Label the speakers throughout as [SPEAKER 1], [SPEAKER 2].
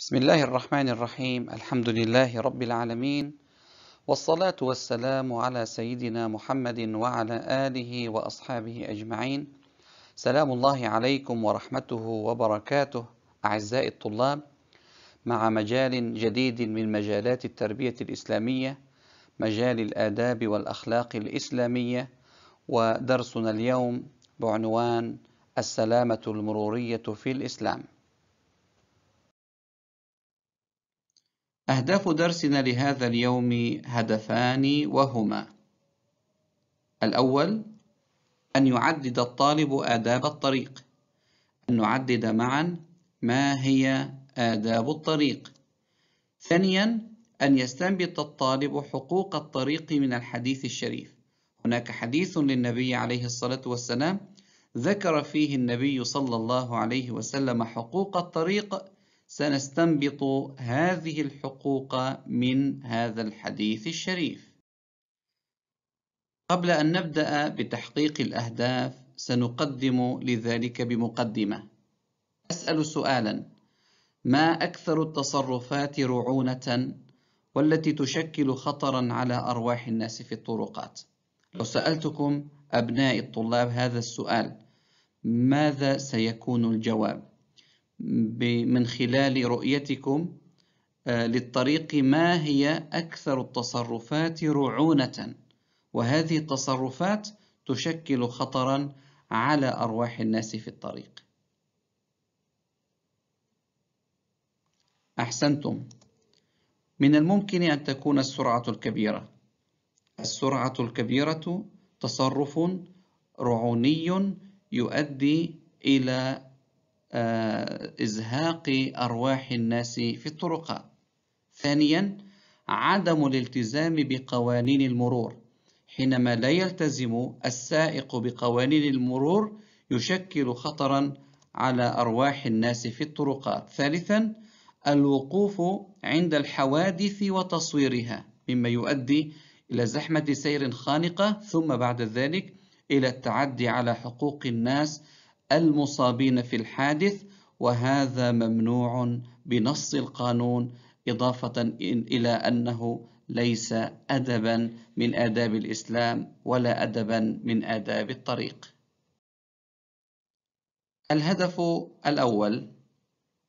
[SPEAKER 1] بسم الله الرحمن الرحيم الحمد لله رب العالمين والصلاة والسلام على سيدنا محمد وعلى آله وأصحابه أجمعين سلام الله عليكم ورحمته وبركاته أعزائي الطلاب مع مجال جديد من مجالات التربية الإسلامية مجال الآداب والأخلاق الإسلامية ودرسنا اليوم بعنوان السلامة المرورية في الإسلام أهداف درسنا لهذا اليوم هدفان وهما الأول أن يعدد الطالب آداب الطريق أن نعدد معا ما هي آداب الطريق ثانيا أن يستنبط الطالب حقوق الطريق من الحديث الشريف هناك حديث للنبي عليه الصلاة والسلام ذكر فيه النبي صلى الله عليه وسلم حقوق الطريق سنستنبط هذه الحقوق من هذا الحديث الشريف قبل أن نبدأ بتحقيق الأهداف سنقدم لذلك بمقدمة أسأل سؤالا ما أكثر التصرفات رعونة والتي تشكل خطرا على أرواح الناس في الطرقات لو سألتكم أبناء الطلاب هذا السؤال ماذا سيكون الجواب؟ من خلال رؤيتكم آه، للطريق ما هي أكثر التصرفات رعونة وهذه التصرفات تشكل خطرا على أرواح الناس في الطريق أحسنتم من الممكن أن تكون السرعة الكبيرة السرعة الكبيرة تصرف رعوني يؤدي إلى آه، إزهاق أرواح الناس في الطرقات ثانيا عدم الالتزام بقوانين المرور حينما لا يلتزم السائق بقوانين المرور يشكل خطرا على أرواح الناس في الطرقات ثالثا الوقوف عند الحوادث وتصويرها مما يؤدي إلى زحمة سير خانقة ثم بعد ذلك إلى التعدي على حقوق الناس المصابين في الحادث وهذا ممنوع بنص القانون إضافة إلى أنه ليس أدبا من آداب الإسلام ولا أدبا من آداب الطريق. الهدف الأول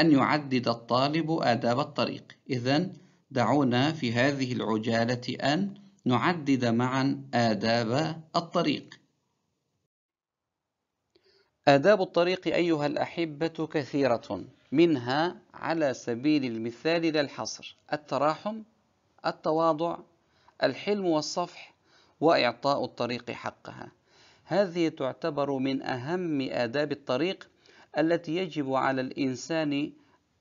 [SPEAKER 1] أن يعدد الطالب آداب الطريق، إذا دعونا في هذه العجالة أن نعدد معا آداب الطريق. آداب الطريق أيها الأحبة كثيرة منها على سبيل المثال لا الحصر التراحم التواضع الحلم والصفح وإعطاء الطريق حقها هذه تعتبر من أهم آداب الطريق التي يجب على الإنسان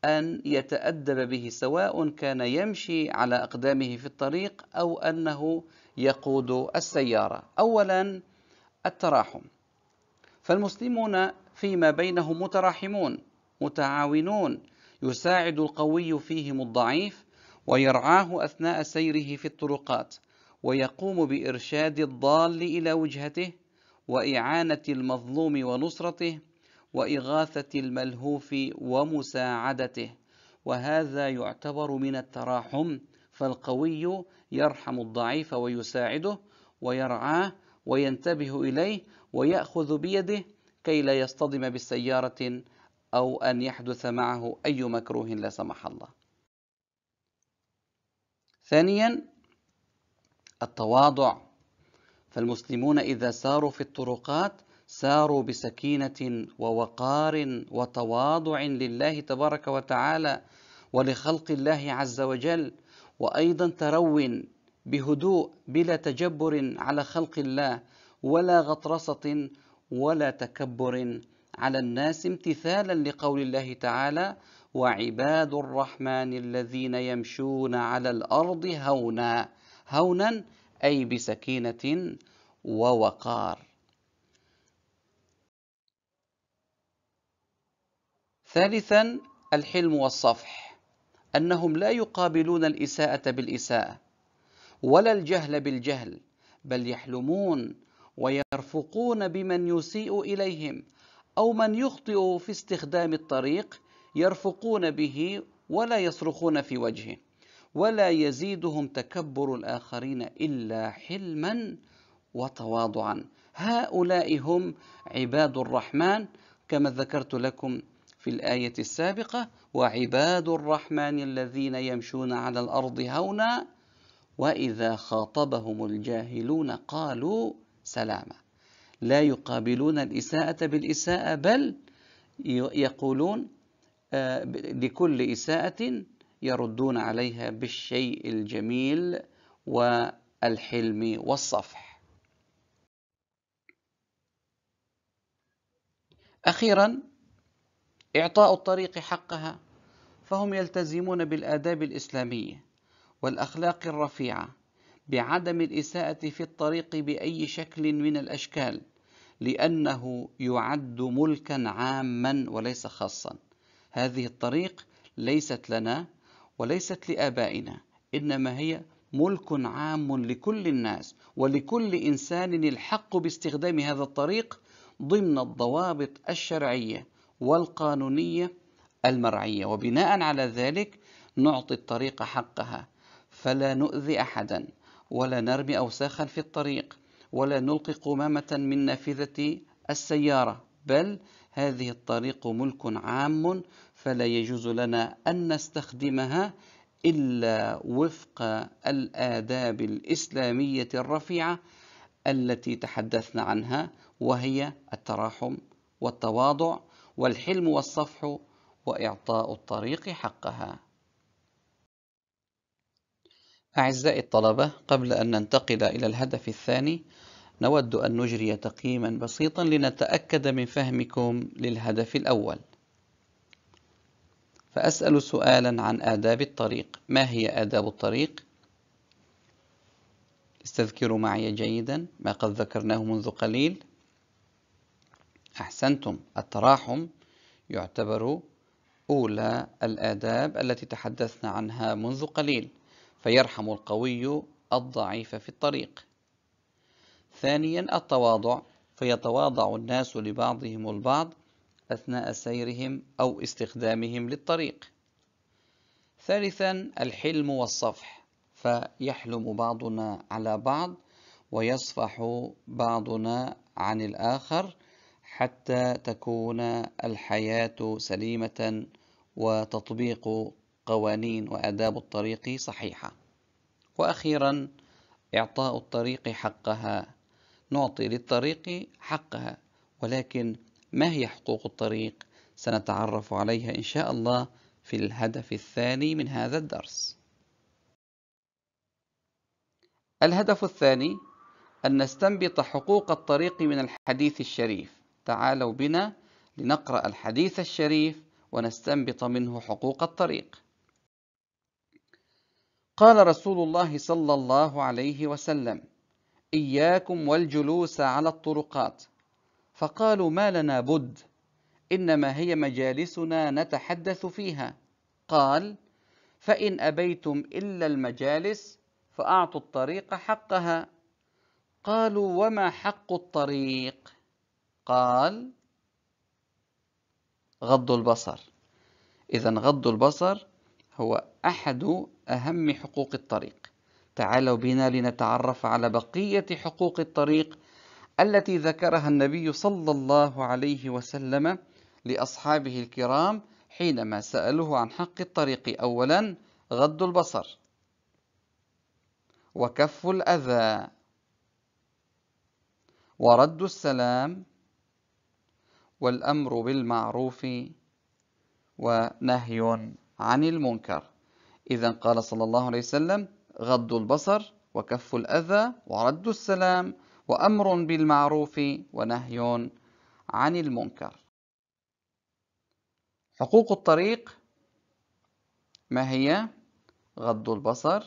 [SPEAKER 1] أن يتأدب به سواء كان يمشي على أقدامه في الطريق أو أنه يقود السيارة أولا التراحم فالمسلمون فيما بينهم متراحمون متعاونون يساعد القوي فيهم الضعيف ويرعاه أثناء سيره في الطرقات ويقوم بإرشاد الضال إلى وجهته وإعانة المظلوم ونصرته وإغاثة الملهوف ومساعدته وهذا يعتبر من التراحم فالقوي يرحم الضعيف ويساعده ويرعاه وينتبه إليه ويأخذ بيده كي لا يصطدم بسيارة أو أن يحدث معه أي مكروه لا سمح الله. ثانيا التواضع فالمسلمون إذا ساروا في الطرقات ساروا بسكينة ووقار وتواضع لله تبارك وتعالى ولخلق الله عز وجل وأيضا ترون بهدوء بلا تجبر على خلق الله ولا غطرسة ولا تكبر على الناس امتثالا لقول الله تعالى وعباد الرحمن الذين يمشون على الارض هونا هونا اي بسكينه ووقار ثالثا الحلم والصفح انهم لا يقابلون الاساءه بالاساءه ولا الجهل بالجهل بل يحلمون ويرفقون بمن يسيء اليهم او من يخطئ في استخدام الطريق يرفقون به ولا يصرخون في وجهه ولا يزيدهم تكبر الاخرين الا حلما وتواضعا هؤلاء هم عباد الرحمن كما ذكرت لكم في الايه السابقه وعباد الرحمن الذين يمشون على الارض هونا وإذا خاطبهم الجاهلون قالوا سلاما لا يقابلون الإساءة بالإساءة بل يقولون آه، لكل إساءة يردون عليها بالشيء الجميل والحلم والصفح أخيرا إعطاء الطريق حقها فهم يلتزمون بالآداب الإسلامية والأخلاق الرفيعة بعدم الإساءة في الطريق بأي شكل من الأشكال لأنه يعد ملكا عاما وليس خاصا هذه الطريق ليست لنا وليست لآبائنا إنما هي ملك عام لكل الناس ولكل إنسان الحق باستخدام هذا الطريق ضمن الضوابط الشرعية والقانونية المرعية وبناء على ذلك نعطي الطريق حقها فلا نؤذي أحدا ولا نرمي أوساخا في الطريق ولا نلقي قمامة من نافذة السيارة بل هذه الطريق ملك عام فلا يجوز لنا أن نستخدمها إلا وفق الآداب الإسلامية الرفيعة التي تحدثنا عنها وهي التراحم والتواضع والحلم والصفح وإعطاء الطريق حقها أعزائي الطلبة قبل أن ننتقل إلى الهدف الثاني نود أن نجري تقييما بسيطا لنتأكد من فهمكم للهدف الأول فأسأل سؤالا عن آداب الطريق ما هي آداب الطريق؟ استذكروا معي جيدا ما قد ذكرناه منذ قليل أحسنتم التراحم يعتبر أولى الآداب التي تحدثنا عنها منذ قليل فيرحم القوي الضعيف في الطريق ثانيا التواضع فيتواضع الناس لبعضهم البعض أثناء سيرهم أو استخدامهم للطريق ثالثا الحلم والصفح فيحلم بعضنا على بعض ويصفح بعضنا عن الآخر حتى تكون الحياة سليمة وتطبيق قوانين وآداب الطريق صحيحة وأخيرا إعطاء الطريق حقها نعطي للطريق حقها ولكن ما هي حقوق الطريق سنتعرف عليها إن شاء الله في الهدف الثاني من هذا الدرس الهدف الثاني أن نستنبط حقوق الطريق من الحديث الشريف تعالوا بنا لنقرأ الحديث الشريف ونستنبط منه حقوق الطريق قال رسول الله صلى الله عليه وسلم إياكم والجلوس على الطرقات فقالوا ما لنا بد إنما هي مجالسنا نتحدث فيها قال فإن أبيتم إلا المجالس فأعطوا الطريق حقها قالوا وما حق الطريق قال غض البصر إذا غض البصر هو أحد أهم حقوق الطريق تعالوا بنا لنتعرف على بقية حقوق الطريق التي ذكرها النبي صلى الله عليه وسلم لأصحابه الكرام حينما سألوه عن حق الطريق أولا غض البصر وكف الأذى ورد السلام والأمر بالمعروف ونهي عن المنكر إذا قال صلى الله عليه وسلم غض البصر وكف الأذى ورد السلام وأمر بالمعروف ونهي عن المنكر حقوق الطريق ما هي؟ غض البصر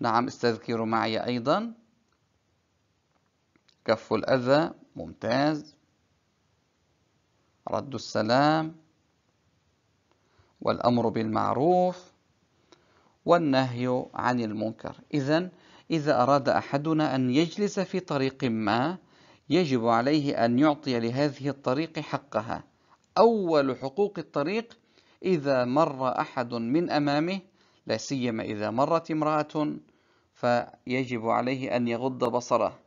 [SPEAKER 1] نعم استذكروا معي أيضا كف الأذى ممتاز رد السلام والأمر بالمعروف والنهي عن المنكر إذا إذا أراد أحدنا أن يجلس في طريق ما يجب عليه أن يعطي لهذه الطريق حقها أول حقوق الطريق إذا مر أحد من أمامه لا سيما إذا مرت امرأة فيجب عليه أن يغض بصره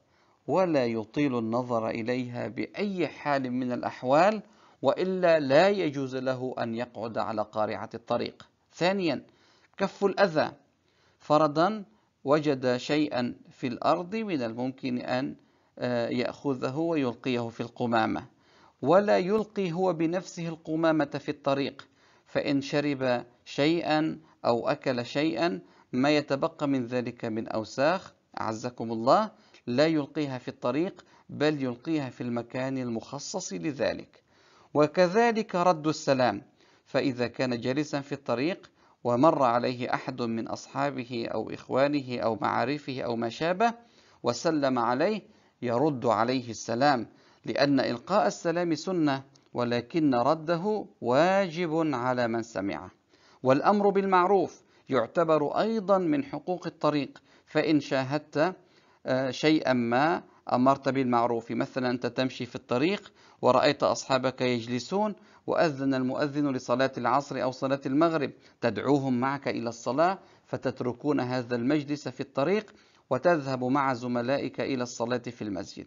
[SPEAKER 1] ولا يطيل النظر إليها بأي حال من الأحوال وإلا لا يجوز له أن يقعد على قارعة الطريق ثانيا كف الأذى فرضا وجد شيئا في الأرض من الممكن أن آه، يأخذه ويلقيه في القمامة ولا يلقي هو بنفسه القمامة في الطريق فإن شرب شيئا أو أكل شيئا ما يتبقى من ذلك من أوساخ أعزكم الله لا يلقيها في الطريق بل يلقيها في المكان المخصص لذلك وكذلك رد السلام فإذا كان جالسا في الطريق ومر عليه أحد من أصحابه أو إخوانه أو معارفه أو ما شابه وسلم عليه يرد عليه السلام لأن إلقاء السلام سنة ولكن رده واجب على من سمعه والأمر بالمعروف يعتبر أيضا من حقوق الطريق فإن شاهدت آه، شيئا ما أمرت بالمعروف مثلا أنت تمشي في الطريق ورأيت أصحابك يجلسون وأذن المؤذن لصلاة العصر أو صلاة المغرب تدعوهم معك إلى الصلاة فتتركون هذا المجلس في الطريق وتذهب مع زملائك إلى الصلاة في المسجد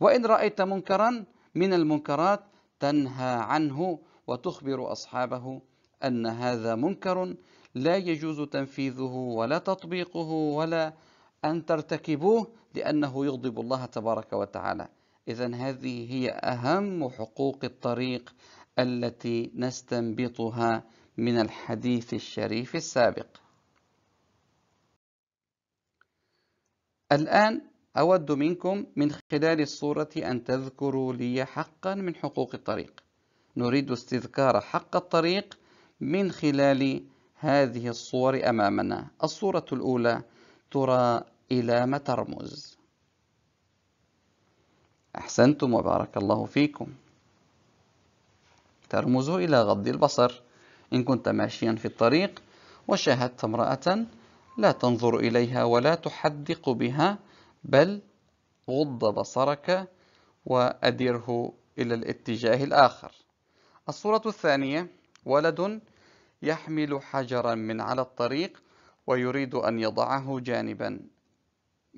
[SPEAKER 1] وإن رأيت منكرا من المنكرات تنهى عنه وتخبر أصحابه أن هذا منكر لا يجوز تنفيذه ولا تطبيقه ولا أن ترتكبوه لأنه يغضب الله تبارك وتعالى إذا هذه هي أهم حقوق الطريق التي نستنبطها من الحديث الشريف السابق الآن أود منكم من خلال الصورة أن تذكروا لي حقا من حقوق الطريق نريد استذكار حق الطريق من خلال هذه الصور أمامنا الصورة الأولى ترى إلى ما ترمز أحسنتم وبارك الله فيكم ترمز إلى غض البصر إن كنت ماشيا في الطريق وشاهدت امرأة لا تنظر إليها ولا تحدق بها بل غض بصرك وأدره إلى الاتجاه الآخر الصورة الثانية ولد يحمل حجرا من على الطريق ويريد أن يضعه جانبا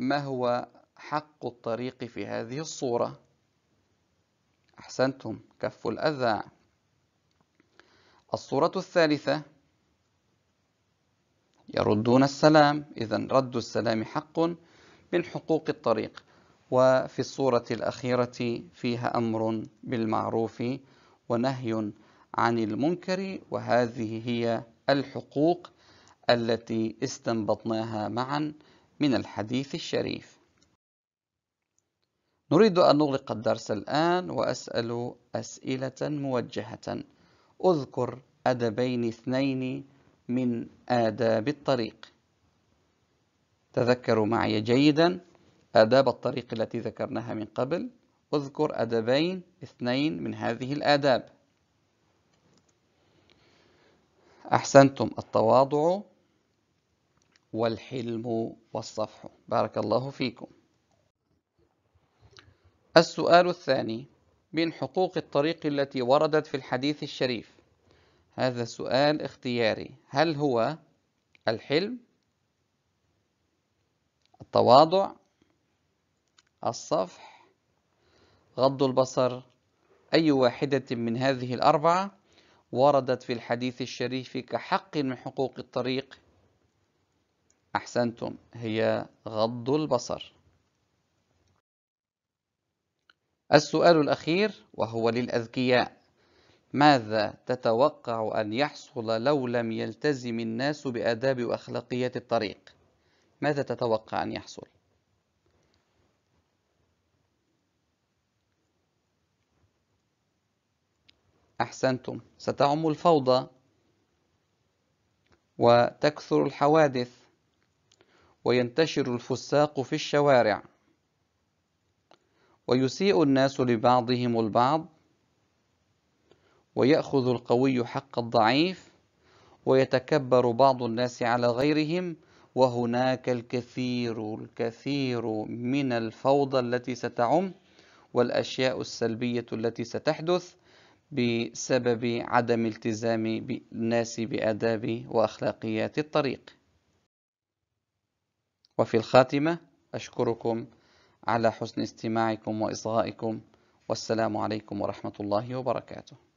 [SPEAKER 1] ما هو حق الطريق في هذه الصورة أحسنتم كف الأذى الصورة الثالثة يردون السلام إذا رد السلام حق من حقوق الطريق وفي الصورة الأخيرة فيها أمر بالمعروف ونهي عن المنكر وهذه هي الحقوق التي استنبطناها معا من الحديث الشريف نريد أن نغلق الدرس الآن وأسأل أسئلة موجهة أذكر أدبين اثنين من آداب الطريق تذكروا معي جيدا آداب الطريق التي ذكرناها من قبل أذكر أدبين اثنين من هذه الآداب أحسنتم التواضع والحلم والصفح بارك الله فيكم السؤال الثاني من حقوق الطريق التي وردت في الحديث الشريف هذا سؤال اختياري هل هو الحلم التواضع الصفح غض البصر أي واحدة من هذه الأربعة وردت في الحديث الشريف كحق من حقوق الطريق أحسنتم هي غض البصر السؤال الأخير وهو للأذكياء ماذا تتوقع أن يحصل لو لم يلتزم الناس بآداب وأخلاقيات الطريق؟ ماذا تتوقع أن يحصل؟ أحسنتم ستعم الفوضى وتكثر الحوادث وينتشر الفساق في الشوارع ويسيء الناس لبعضهم البعض ويأخذ القوي حق الضعيف ويتكبر بعض الناس على غيرهم وهناك الكثير الكثير من الفوضى التي ستعم والأشياء السلبية التي ستحدث بسبب عدم التزام الناس بآداب وأخلاقيات الطريق وفي الخاتمة أشكركم على حسن استماعكم وإصغائكم والسلام عليكم ورحمة الله وبركاته